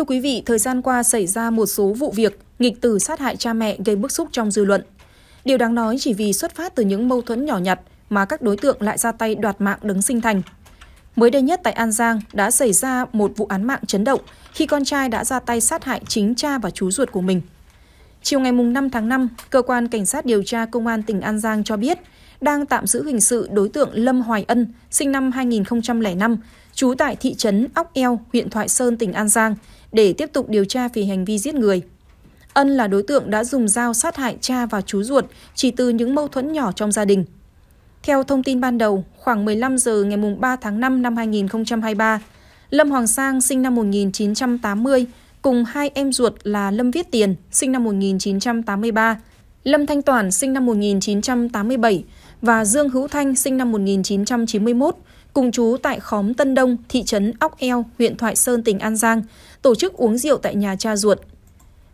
Thưa quý vị, thời gian qua xảy ra một số vụ việc nghịch tử sát hại cha mẹ gây bức xúc trong dư luận. Điều đáng nói chỉ vì xuất phát từ những mâu thuẫn nhỏ nhặt mà các đối tượng lại ra tay đoạt mạng đứng sinh thành. Mới đây nhất tại An Giang đã xảy ra một vụ án mạng chấn động khi con trai đã ra tay sát hại chính cha và chú ruột của mình. Chiều ngày 5 tháng 5, Cơ quan Cảnh sát điều tra Công an tỉnh An Giang cho biết đang tạm giữ hình sự đối tượng Lâm Hoài Ân, sinh năm 2005, trú tại thị trấn Óc Eo, huyện Thoại Sơn, tỉnh An Giang, để tiếp tục điều tra về hành vi giết người. Ân là đối tượng đã dùng dao sát hại cha và chú ruột chỉ từ những mâu thuẫn nhỏ trong gia đình. Theo thông tin ban đầu, khoảng 15 giờ ngày 3 tháng 5 năm 2023, Lâm Hoàng Sang sinh năm 1980 cùng hai em ruột là Lâm Viết Tiền sinh năm 1983, Lâm Thanh Toàn, sinh năm 1987 và Dương Hữu Thanh sinh năm 1991, cùng chú tại khóm Tân Đông, thị trấn Óc Eo, huyện Thoại Sơn, tỉnh An Giang, tổ chức uống rượu tại nhà cha ruột.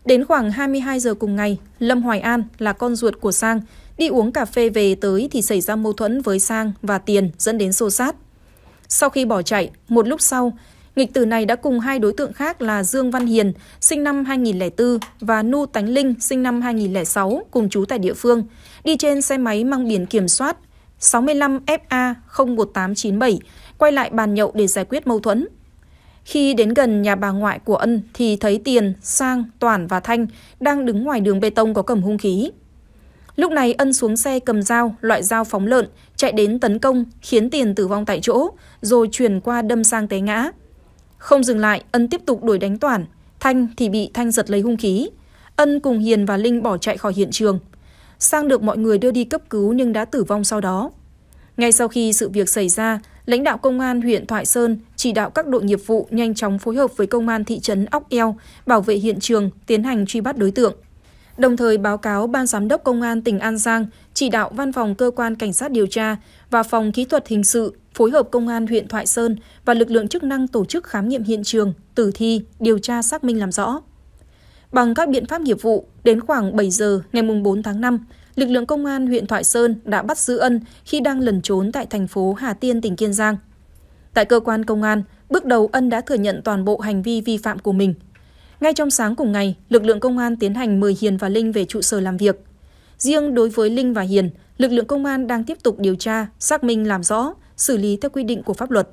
Đến khoảng 22 giờ cùng ngày, Lâm Hoài An là con ruột của Sang, đi uống cà phê về tới thì xảy ra mâu thuẫn với Sang và Tiền dẫn đến xô sát Sau khi bỏ chạy, một lúc sau, Nghịch tử này đã cùng hai đối tượng khác là Dương Văn Hiền, sinh năm 2004 và Nu Tánh Linh, sinh năm 2006, cùng chú tại địa phương, đi trên xe máy mang biển kiểm soát 65FA01897, quay lại bàn nhậu để giải quyết mâu thuẫn. Khi đến gần nhà bà ngoại của Ân thì thấy Tiền, Sang, Toản và Thanh đang đứng ngoài đường bê tông có cầm hung khí. Lúc này Ân xuống xe cầm dao, loại dao phóng lợn, chạy đến tấn công khiến Tiền tử vong tại chỗ, rồi chuyển qua đâm sang té ngã. Không dừng lại, Ân tiếp tục đuổi đánh Toàn, Thanh thì bị Thanh giật lấy hung khí. Ân cùng Hiền và Linh bỏ chạy khỏi hiện trường. Sang được mọi người đưa đi cấp cứu nhưng đã tử vong sau đó. Ngay sau khi sự việc xảy ra, lãnh đạo công an huyện Thoại Sơn chỉ đạo các đội nghiệp vụ nhanh chóng phối hợp với công an thị trấn Óc Eo bảo vệ hiện trường, tiến hành truy bắt đối tượng đồng thời báo cáo Ban Giám đốc Công an tỉnh An Giang chỉ đạo Văn phòng Cơ quan Cảnh sát điều tra và Phòng Kỹ thuật Hình sự phối hợp Công an huyện Thoại Sơn và lực lượng chức năng tổ chức khám nghiệm hiện trường, tử thi, điều tra xác minh làm rõ. Bằng các biện pháp nghiệp vụ, đến khoảng 7 giờ ngày 4 tháng 5, lực lượng công an huyện Thoại Sơn đã bắt giữ Ân khi đang lẩn trốn tại thành phố Hà Tiên, tỉnh Kiên Giang. Tại cơ quan công an, bước đầu Ân đã thừa nhận toàn bộ hành vi vi phạm của mình – ngay trong sáng cùng ngày, lực lượng công an tiến hành mời Hiền và Linh về trụ sở làm việc. Riêng đối với Linh và Hiền, lực lượng công an đang tiếp tục điều tra, xác minh làm rõ, xử lý theo quy định của pháp luật.